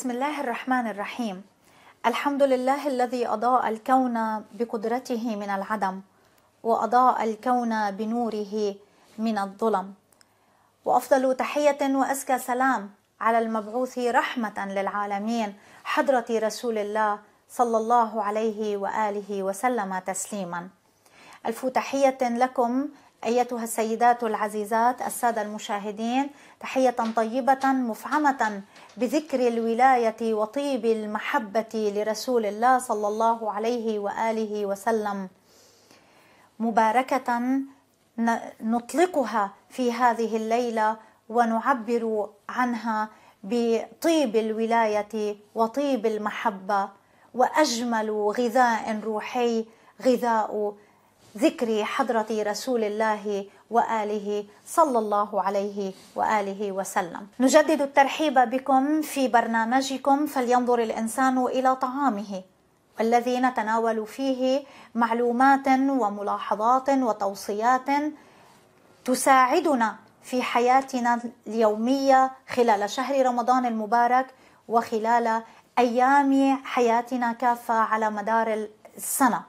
بسم الله الرحمن الرحيم الحمد لله الذي اضاء الكون بقدرته من العدم واضاء الكون بنوره من الظلم وافضل تحيه وازكى سلام على المبعوث رحمه للعالمين حضره رسول الله صلى الله عليه واله وسلم تسليما الف تحيه لكم ايتها السيدات العزيزات الساده المشاهدين تحيه طيبه مفعمه بذكر الولاية وطيب المحبة لرسول الله صلى الله عليه وآله وسلم مباركة نطلقها في هذه الليلة ونعبر عنها بطيب الولاية وطيب المحبة وأجمل غذاء روحي غذاء ذكر حضرة رسول الله واله صلى الله عليه واله وسلم. نجدد الترحيب بكم في برنامجكم فلينظر الانسان الى طعامه الذي نتناول فيه معلومات وملاحظات وتوصيات تساعدنا في حياتنا اليوميه خلال شهر رمضان المبارك وخلال ايام حياتنا كافه على مدار السنه.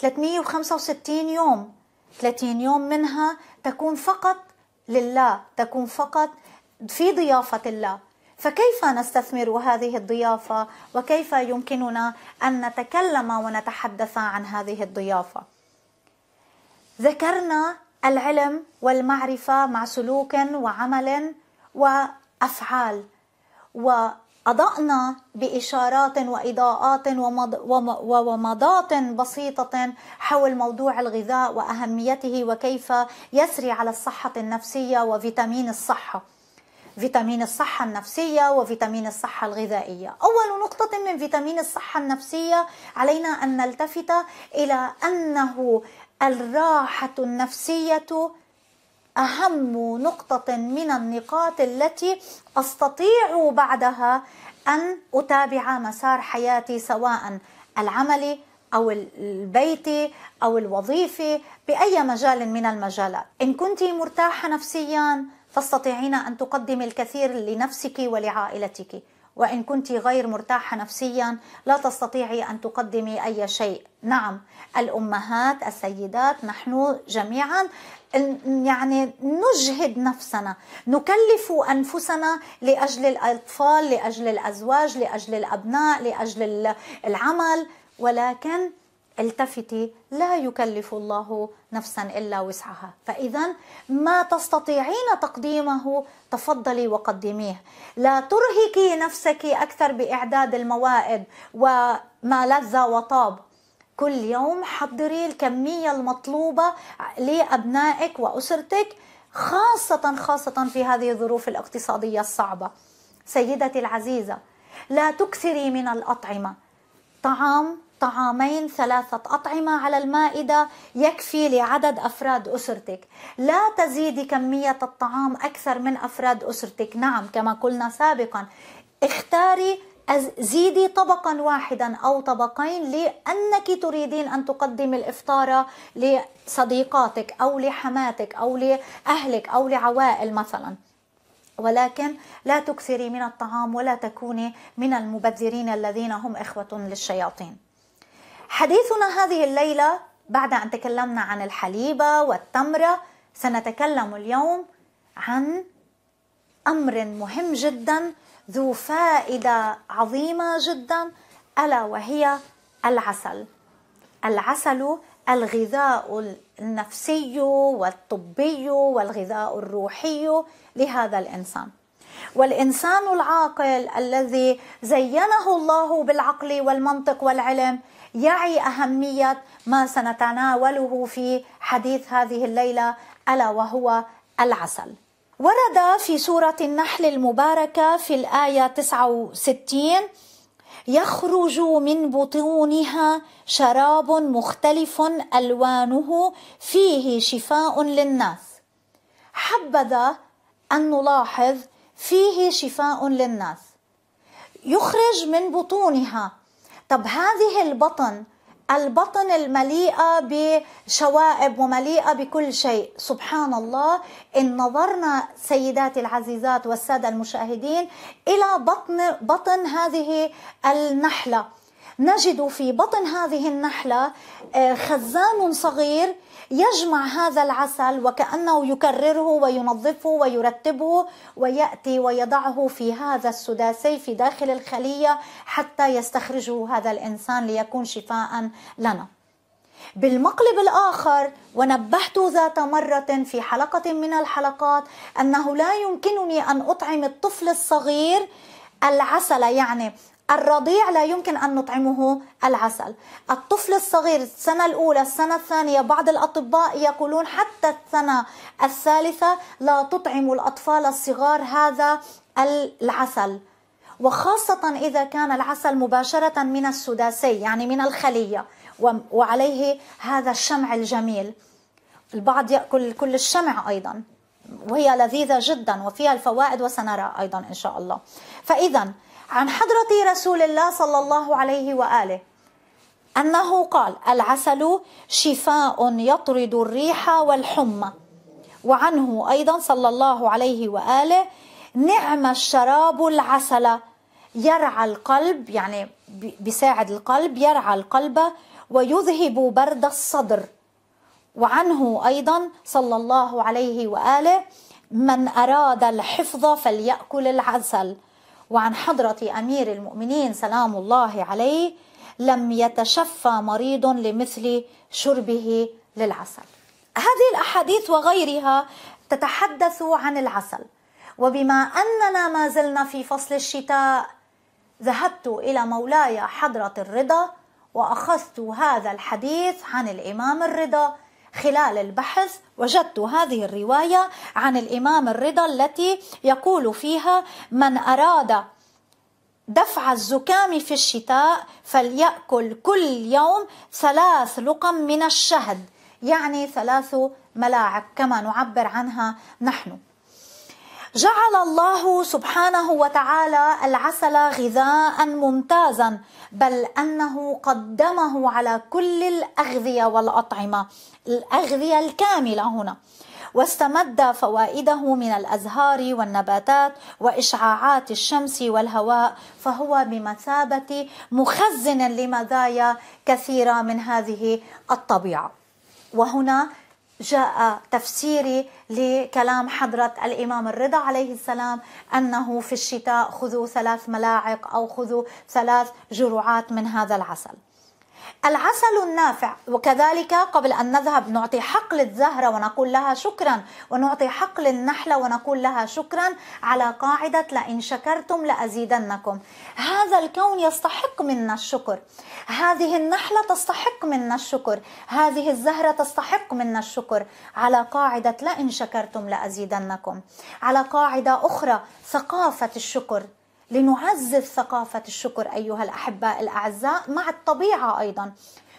365 يوم 30 يوم منها تكون فقط لله تكون فقط في ضيافة الله فكيف نستثمر هذه الضيافة وكيف يمكننا أن نتكلم ونتحدث عن هذه الضيافة ذكرنا العلم والمعرفة مع سلوك وعمل وأفعال و أضأنا بإشارات وإضاءات ومضات بسيطة حول موضوع الغذاء وأهميته وكيف يسري على الصحة النفسية وفيتامين الصحة فيتامين الصحة النفسية وفيتامين الصحة الغذائية. أول نقطة من فيتامين الصحة النفسية علينا أن نلتفت إلى أنه الراحة النفسية اهم نقطه من النقاط التي استطيع بعدها ان اتابع مسار حياتي سواء العملي او البيتي او الوظيفي باي مجال من المجالات ان كنت مرتاحه نفسيا تستطيعين ان تقدمي الكثير لنفسك ولعائلتك وإن كنت غير مرتاحة نفسيا لا تستطيعي أن تقدمي أي شيء نعم الأمهات السيدات نحن جميعا يعني نجهد نفسنا نكلف أنفسنا لأجل الأطفال لأجل الأزواج لأجل الأبناء لأجل العمل ولكن التفتي لا يكلف الله نفسا الا وسعها فاذا ما تستطيعين تقديمه تفضلي وقدميه لا ترهقي نفسك اكثر باعداد الموائد وما لذ وطاب كل يوم حضري الكميه المطلوبه لابنائك واسرتك خاصه خاصه في هذه الظروف الاقتصاديه الصعبه سيدتي العزيزه لا تكثري من الاطعمه طعام طعامين ثلاثة أطعمة على المائدة يكفي لعدد أفراد أسرتك لا تزيدي كمية الطعام أكثر من أفراد أسرتك نعم كما قلنا سابقا اختاري زيدي طبقا واحدا او طبقين لانك تريدين ان تقدمي الافطار لصديقاتك او لحماتك او لاهلك او لعوائل مثلا ولكن لا تكثري من الطعام ولا تكوني من المبذرين الذين هم اخوه للشياطين حديثنا هذه الليلة بعد أن تكلمنا عن الحليبة والتمرة سنتكلم اليوم عن أمر مهم جدا ذو فائدة عظيمة جدا ألا وهي العسل العسل الغذاء النفسي والطبي والغذاء الروحي لهذا الانسان والانسان العاقل الذي زينه الله بالعقل والمنطق والعلم يعي أهمية ما سنتناوله في حديث هذه الليلة ألا وهو العسل ورد في سورة النحل المباركة في الآية 69 يخرج من بطونها شراب مختلف ألوانه فيه شفاء للناس حبذا أن نلاحظ فيه شفاء للناس يخرج من بطونها طب هذه البطن البطن المليئة بشوائب ومليئة بكل شيء سبحان الله إن نظرنا سيداتي العزيزات والسادة المشاهدين إلى بطن, بطن هذه النحلة نجد في بطن هذه النحلة آه، خزان صغير يجمع هذا العسل وكأنه يكرره وينظفه ويرتبه ويأتي ويضعه في هذا السداسي في داخل الخلية حتى يستخرجه هذا الإنسان ليكون شفاء لنا بالمقلب الآخر ونبهت ذات مرة في حلقة من الحلقات أنه لا يمكنني أن أطعم الطفل الصغير العسل يعني الرضيع لا يمكن أن نطعمه العسل الطفل الصغير السنة الأولى السنة الثانية بعض الأطباء يقولون حتى السنة الثالثة لا تطعم الأطفال الصغار هذا العسل وخاصة إذا كان العسل مباشرة من السداسي يعني من الخلية وعليه هذا الشمع الجميل البعض يأكل كل الشمع أيضا وهي لذيذة جدا وفيها الفوائد وسنرى أيضا إن شاء الله فإذا عن حضرة رسول الله صلى الله عليه وآله أنه قال العسل شفاء يطرد الريح والحمى وعنه أيضا صلى الله عليه وآله نعم الشراب العسل يرعى القلب يعني بيساعد القلب يرعى القلب ويذهب برد الصدر وعنه أيضا صلى الله عليه وآله من أراد الحفظ فليأكل العسل وعن حضرة أمير المؤمنين سلام الله عليه لم يتشفى مريض لمثل شربه للعسل هذه الأحاديث وغيرها تتحدث عن العسل وبما أننا ما زلنا في فصل الشتاء ذهبت إلى مولاي حضرة الرضا وأخذت هذا الحديث عن الإمام الرضا خلال البحث وجدت هذه الرواية عن الإمام الرضا التي يقول فيها من أراد دفع الزكام في الشتاء فليأكل كل يوم ثلاث لقم من الشهد يعني ثلاث ملاعق كما نعبر عنها نحن جعل الله سبحانه وتعالى العسل غذاء ممتازا بل انه قدمه على كل الاغذيه والاطعمه الاغذيه الكامله هنا واستمد فوائده من الازهار والنباتات واشعاعات الشمس والهواء فهو بمثابه مخزن لمزايا كثيره من هذه الطبيعه وهنا جاء تفسيري لكلام حضرة الإمام الرضا عليه السلام أنه في الشتاء خذوا ثلاث ملاعق أو خذوا ثلاث جرعات من هذا العسل العسل النافع وكذلك قبل أن نذهب نعطي حق للزهرة ونقول لها شكرا ونعطي حق للنحلة ونقول لها شكرا على قاعدة لئن شكرتم لأزيدنكم هذا الكون يستحق منا الشكر هذه النحلة تستحق منا الشكر هذه الزهرة تستحق منا الشكر على قاعدة لئن شكرتم لأزيدنكم على قاعدة أخرى ثقافة الشكر لنعزز ثقافة الشكر أيها الأحباء الأعزاء مع الطبيعة أيضا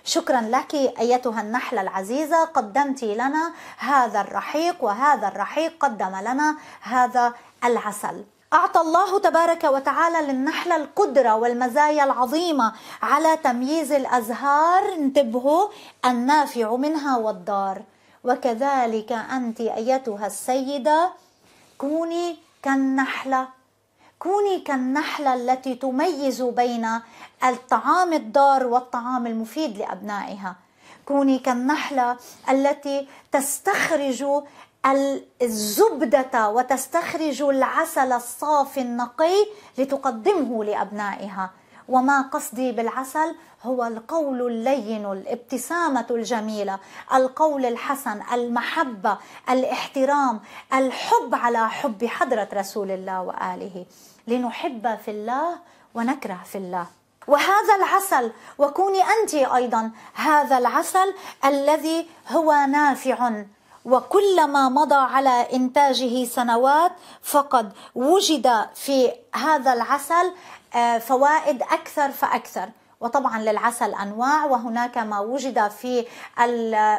شكرا لك ايتها النحله العزيزه قدمت لنا هذا الرحيق وهذا الرحيق قدم لنا هذا العسل اعطى الله تبارك وتعالى للنحله القدره والمزايا العظيمه على تمييز الازهار انتبهوا النافع منها والضار وكذلك انت ايتها السيده كوني كالنحله كوني كالنحلة التي تميز بين الطعام الضار والطعام المفيد لأبنائها كوني كالنحلة التي تستخرج الزبدة وتستخرج العسل الصافي النقي لتقدمه لأبنائها وما قصدي بالعسل هو القول اللين الابتسامة الجميلة القول الحسن المحبة الاحترام الحب على حب حضرة رسول الله وآله لنحب في الله ونكره في الله وهذا العسل وكوني انت ايضا هذا العسل الذي هو نافع وكلما مضى على انتاجه سنوات فقد وجد في هذا العسل آه، فوائد اكثر فاكثر وطبعا للعسل أنواع وهناك ما وجد في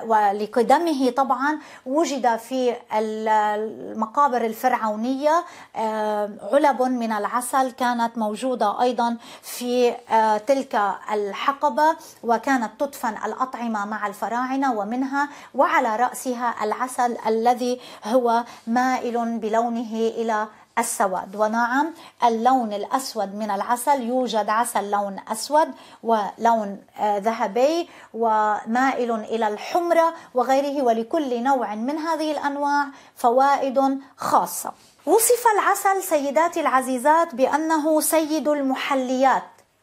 ولقدمه طبعا وجد في المقابر الفرعونية آه، علب من العسل كانت موجودة أيضا في آه، تلك الحقبة وكانت تدفن الأطعمة مع الفراعنة ومنها وعلى رأسها العسل الذي هو مائل بلونه إلى السواد ونعم اللون الأسود من العسل يوجد عسل لون أسود ولون آه، ذهبي ومائل إلى الحمرة وغيره ولكل نوع من هذه الأنواع فوائد خاصة وصف العسل سيداتي العزيزات بأنه سيد المحليات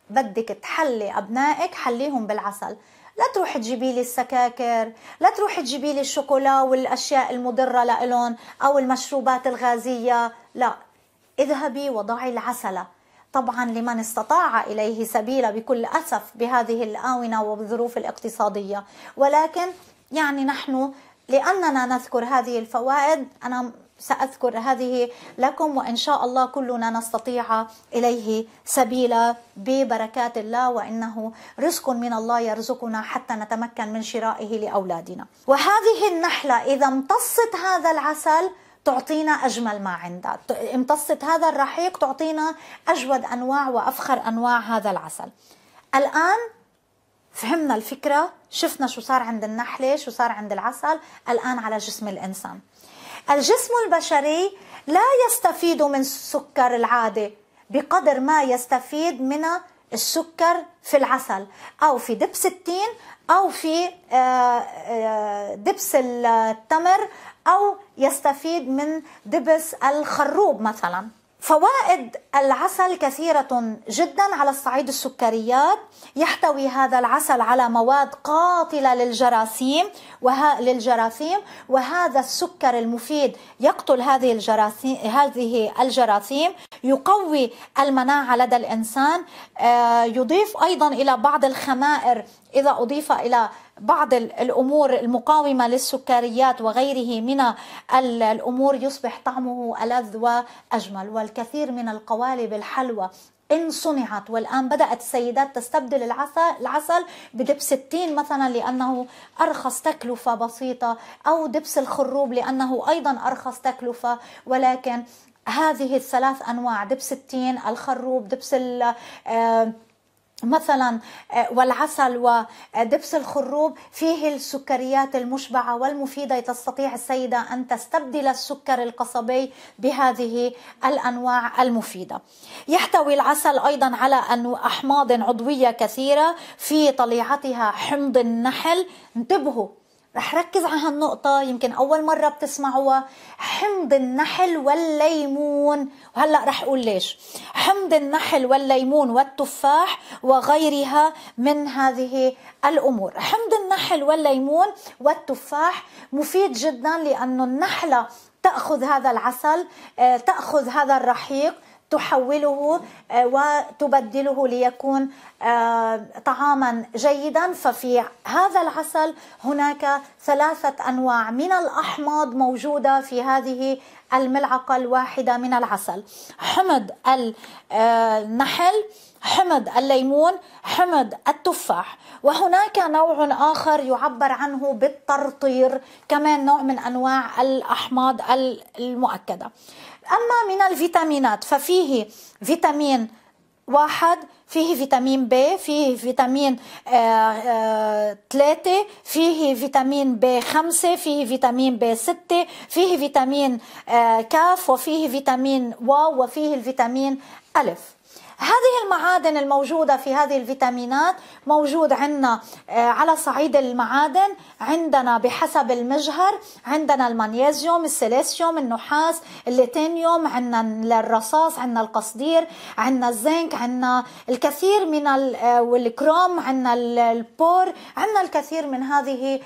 بدك تحلي أبنائك حليهم بالعسل لا تروحي تجيبي لي السكاكر لا تروحي تجيبي لي الشوكولا والاشياء المضره لالون او المشروبات الغازيه لا اذهبي وضعي العسل طبعا لمن استطاع اليه سبيلا بكل اسف بهذه الاونه وبالظروف الاقتصاديه ولكن يعني نحن لاننا نذكر هذه الفوائد انا سأذكر هذه لكم وإن شاء الله كلنا نستطيع إليه سبيلا ببركات الله وإنه رزق من الله يرزقنا حتى نتمكن من شرائه لأولادنا وهذه النحلة إذا امتصت هذا العسل تعطينا أجمل ما عندها امتصت هذا الرحيق تعطينا أجود أنواع وأفخر أنواع هذا العسل الآن فهمنا الفكرة شفنا شو صار عند النحلة شو صار عند العسل الآن على جسم الإنسان الجسم البشري لا يستفيد من السكر العادي بقدر ما يستفيد من السكر في العسل او في دبس التين او في آه، آه، دبس التمر او يستفيد من دبس الخروب مثلا فوائد العسل كثيرة جدا على الصعيد السكريات يحتوي هذا العسل على مواد قاتلة للجراثيم وه... للجراثيم وهذا السكر المفيد يقتل هذه الجراثيم هذه الجراثيم يقوي المناعة لدى الإنسان آه، يضيف أيضا إلى بعض الخمائر إذا أضيف إلى بعض الامور المقاومه للسكريات وغيره من الامور يصبح طعمه الذ واجمل والكثير من القوالب الحلوى ان صنعت والان بدات السيدات تستبدل العسل العسل بدبس التين مثلا لانه ارخص تكلفه بسيطه او دبس الخروب لانه ايضا ارخص تكلفه ولكن هذه الثلاث انواع دبس التين الخروب دبس ال آه مثلا آه، والعسل ودبس الخروب فيه السكريات المشبعة والمفيدة تستطيع السيدة أن تستبدل السكر القصبي بهذه الأنواع المفيدة يحتوي العسل أيضا على أن أحماض عضوية كثيرة في طليعتها حمض النحل انتبهوا رح ركز على هالنقطة يمكن أول مرة بتسمعوها حمض النحل والليمون وهلأ رح أقول ليش حمض النحل والليمون والتفاح وغيرها من هذه الأمور حمض النحل والليمون والتفاح مفيد جدا لأنه النحلة تأخذ هذا العسل آه، تأخذ هذا الرحيق تحوله آه، وتبدله ليكون آه، طعاما جيدا ففي هذا العسل هناك ثلاثة أنواع من الأحماض موجودة في هذه الملعقة الواحدة من العسل حمض النحل حمض الليمون حمض التفاح وهناك نوع آخر يعبر عنه بالترطير كمان نوع من أنواع الأحماض المؤكدة أما من الفيتامينات ففيه فيتامين واحد فيه فيتامين ب فيه فيتامين ثلاثة آه، آه، فيه فيتامين ب خمسة فيه فيتامين ب ستة فيه فيتامين آه، كاف وفيه فيتامين واو وفيه الفيتامين ألف هذه المعادن الموجودة في هذه الفيتامينات موجود عندنا آه، على صعيد المعادن عندنا بحسب المجهر عندنا المغنيزيوم السيليسيوم النحاس الليتينيوم عندنا الرصاص عندنا القصدير عندنا الزنك عندنا الكثير من آه، والكروم عندنا البور عندنا الكثير من هذه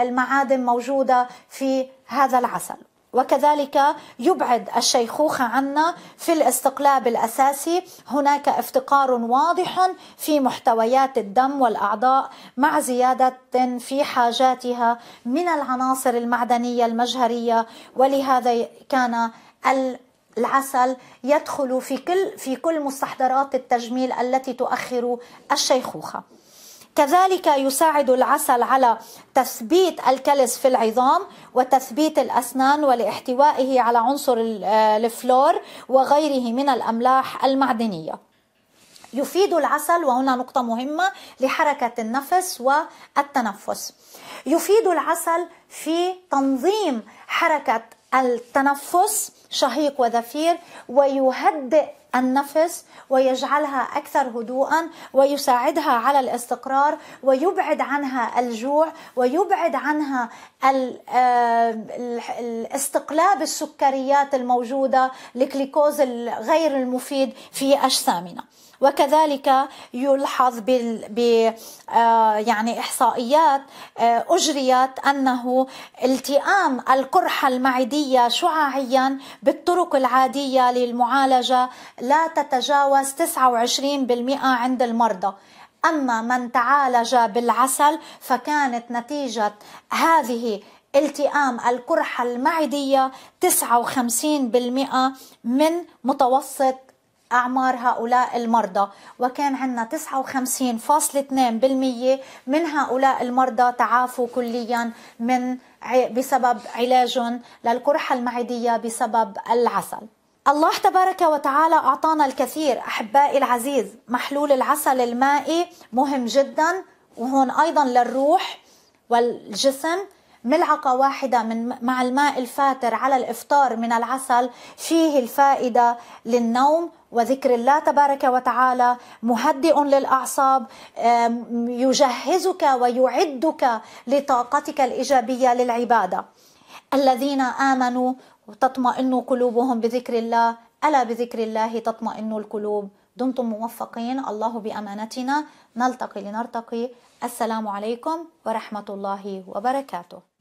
المعادن موجودة في هذا العسل وكذلك يبعد الشيخوخة عنا في الاستقلاب الأساسي هناك افتقار واضح في محتويات الدم والأعضاء مع زيادة في حاجاتها من العناصر المعدنية المجهرية ولهذا كان العسل يدخل في كل في كل مستحضرات التجميل التي تؤخر الشيخوخه كذلك يساعد العسل على تثبيت الكلس في العظام وتثبيت الأسنان ولاحتوائه على عنصر آه، الفلور وغيره من الأملاح المعدنية يفيد العسل وهنا نقطة مهمة لحركة النفس والتنفس. يفيد العسل في تنظيم حركة التنفس شهيق وزفير ويهدئ النفس ويجعلها اكثر هدوءا ويساعدها على الاستقرار ويبعد عنها الجوع ويبعد عنها آه، الاستقلاب السكريات الموجوده الكليكوز الغير المفيد في اجسامنا. وكذلك يلحظ ب آه، يعني احصائيات آه، اجريت انه التئام القرحه المعديه شعاعيا بالطرق العاديه للمعالجه لا تتجاوز 29% عند المرضى اما من تعالج بالعسل فكانت نتيجه هذه التئام القرحة المعدية 59% من متوسط أعمار هؤلاء المرضى وكان عندنا 59.2% من هؤلاء المرضى تعافوا كليا من بسبب علاجهم للقرحة المعدية بسبب العسل الله تبارك وتعالى أعطانا الكثير أحبائي العزيز محلول العسل المائي مهم جدا وهون أيضا للروح والجسم ملعقة واحدة من مع الماء الفاتر على الإفطار من العسل فيه الفائدة للنوم وذكر الله تبارك وتعالى مهدئ للاعصاب يجهزك ويعدك لطاقتك الايجابيه للعباده الذين امنوا تطمئن قلوبهم بذكر الله الا بذكر الله تطمئن القلوب دمتم موفقين الله بامانتنا نلتقي لنرتقي السلام عليكم ورحمه الله وبركاته